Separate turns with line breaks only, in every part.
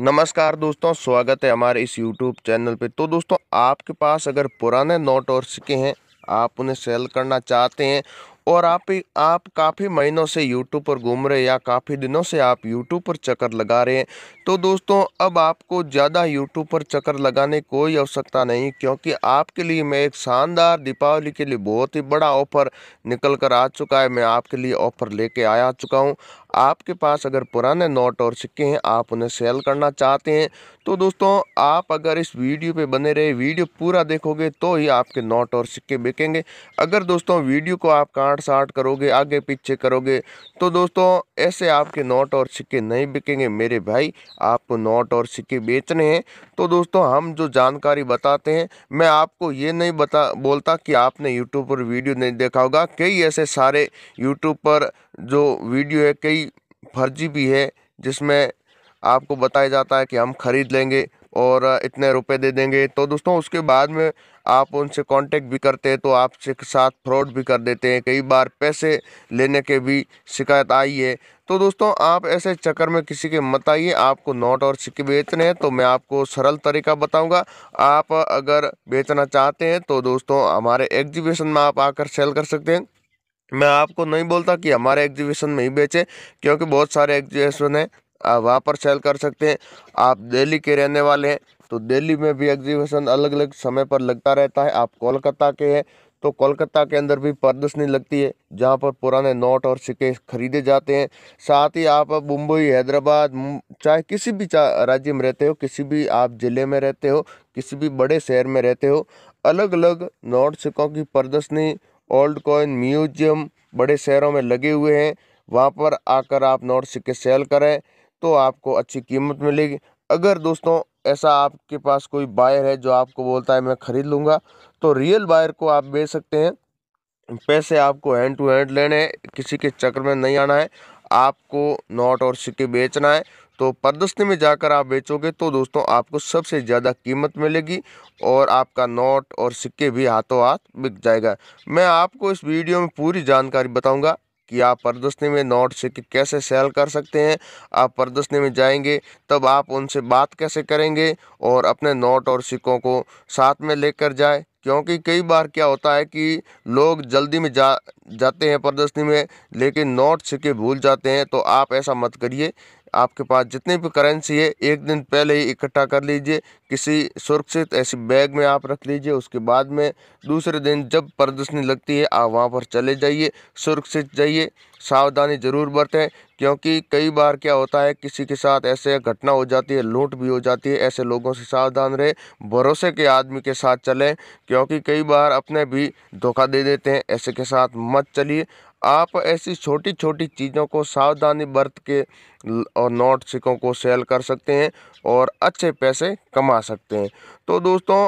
नमस्कार दोस्तों स्वागत है हमारे इस यूट्यूब चैनल पे तो दोस्तों आपके पास अगर पुराने नोट और सिक्के हैं आप उन्हें सेल करना चाहते हैं और आप ही आप काफ़ी महीनों से यूट्यूब पर घूम रहे हैं या काफ़ी दिनों से आप यूट्यूब पर चक्कर लगा रहे हैं तो दोस्तों अब आपको ज़्यादा यूट्यूब पर चक्कर लगाने कोई आवश्यकता नहीं क्योंकि आपके लिए मैं एक शानदार दीपावली के लिए बहुत ही बड़ा ऑफ़र निकल कर आ चुका है मैं आपके लिए ऑफ़र लेके आया चुका हूँ आपके पास अगर पुराने नोट और सिक्के हैं आप उन्हें सेल करना चाहते हैं तो दोस्तों आप अगर इस वीडियो पे बने रहे वीडियो पूरा देखोगे तो ही आपके नोट और सिक्के बिकेंगे अगर दोस्तों वीडियो को आप कहाँ साठ साठ करोगे आगे पीछे करोगे तो दोस्तों ऐसे आपके नोट और सिक्के नहीं बिकेंगे मेरे भाई आपको नोट और सिक्के बेचने हैं तो दोस्तों हम जो जानकारी बताते हैं मैं आपको ये नहीं बता बोलता कि आपने यूट्यूब पर वीडियो नहीं देखा होगा कई ऐसे सारे यूट्यूब पर जो वीडियो है कई फर्जी भी है जिसमें आपको बताया जाता है कि हम खरीद लेंगे और इतने रुपए दे देंगे तो दोस्तों उसके बाद में आप उनसे कांटेक्ट भी करते हैं तो आपसे साथ फ्रॉड भी कर देते हैं कई बार पैसे लेने के भी शिकायत आई है तो दोस्तों आप ऐसे चक्कर में किसी के मत आइए आपको नोट और सिक्के बेचने हैं तो मैं आपको सरल तरीका बताऊंगा आप अगर बेचना चाहते हैं तो दोस्तों हमारे एग्जीबिशन में आप आकर सेल कर सकते हैं मैं आपको नहीं बोलता कि हमारे एग्जीबिशन में ही बेचें क्योंकि बहुत सारे एग्जीबिशन हैं आप वहाँ पर सेल कर सकते हैं आप दिल्ली के रहने वाले हैं तो दिल्ली में भी एग्जीबिशन अलग अलग समय पर लगता रहता है आप कोलकाता के हैं तो कोलकाता के अंदर भी प्रदर्शनी लगती है जहाँ पर पुराने नोट और सिक्के खरीदे जाते हैं साथ ही आप मुंबई हैदराबाद चाहे किसी भी राज्य में रहते हो किसी भी आप ज़िले में रहते हो किसी भी बड़े शहर में रहते हो अलग अलग नोट सिक्कों की प्रदर्शनी ओल्ड कॉइन म्यूजियम बड़े शहरों में लगे हुए हैं वहाँ पर आकर आप नोट सिक्के सेल करें तो आपको अच्छी कीमत मिलेगी अगर दोस्तों ऐसा आपके पास कोई बायर है जो आपको बोलता है मैं ख़रीद लूँगा तो रियल बायर को आप बेच सकते हैं पैसे आपको हैंड टू हैंड लेने हैं किसी के चक्र में नहीं आना है आपको नोट और सिक्के बेचना है तो प्रदर्शनी में जाकर आप बेचोगे तो दोस्तों आपको सबसे ज़्यादा कीमत मिलेगी और आपका नोट और सिक्के भी हाथों हाथ बिक जाएगा मैं आपको इस वीडियो में पूरी जानकारी बताऊंगा कि आप प्रदर्शनी में नोट से कैसे सेल कर सकते हैं आप प्रदर्शनी में जाएंगे तब आप उनसे बात कैसे करेंगे और अपने नोट और सिक्कों को साथ में लेकर जाए क्योंकि कई बार क्या होता है कि लोग जल्दी में जा जाते हैं प्रदर्शनी में लेकिन नोट सिक्के भूल जाते हैं तो आप ऐसा मत करिए आपके पास जितनी भी करेंसी है एक दिन पहले ही इकट्ठा कर लीजिए किसी सुरक्षित ऐसी बैग में आप रख लीजिए उसके बाद में दूसरे दिन जब प्रदर्शनी लगती है आप वहाँ पर चले जाइए सुरक्षित जाइए सावधानी ज़रूर बरतें क्योंकि कई बार क्या होता है किसी के साथ ऐसे घटना हो जाती है लूट भी हो जाती है ऐसे लोगों से सावधान रहे भरोसे के आदमी के साथ चलें क्योंकि कई बार अपने भी धोखा दे देते हैं ऐसे के साथ मत चलिए आप ऐसी छोटी छोटी चीज़ों को सावधानी बरत के और नोट सिक्कों को सेल कर सकते हैं और अच्छे पैसे कमा सकते हैं तो दोस्तों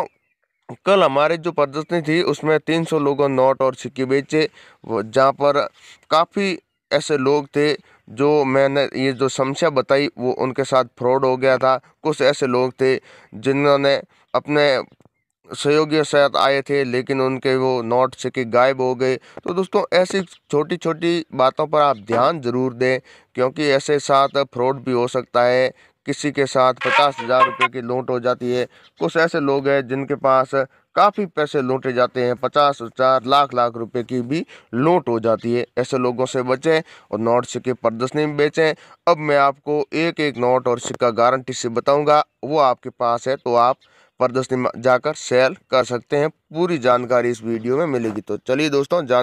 कल हमारे जो प्रदर्शनी थी उसमें 300 लोगों नोट और सिक्के बेचे जहाँ पर काफ़ी ऐसे लोग थे जो मैंने ये जो समस्या बताई वो उनके साथ फ्रॉड हो गया था कुछ ऐसे लोग थे जिन्होंने अपने सहयोगी शायद आए थे लेकिन उनके वो नोट सिक्के गायब हो गए तो दोस्तों ऐसी छोटी छोटी बातों पर आप ध्यान ज़रूर दें क्योंकि ऐसे साथ फ्रॉड भी हो सकता है किसी के साथ पचास हज़ार रुपये की लूट हो जाती है कुछ ऐसे लोग हैं जिनके पास काफ़ी पैसे लूटे जाते हैं पचास हजार लाख लाख रुपए की भी लूट हो जाती है ऐसे लोगों से बचें और नोट सिक्के प्रदर्शनी में बेचें अब मैं आपको एक एक नोट और सिक्का गारंटी से बताऊंगा वो आपके पास है तो आप प्रदर्शनी जाकर सेल कर सकते हैं पूरी जानकारी इस वीडियो में मिलेगी तो चलिए दोस्तों जान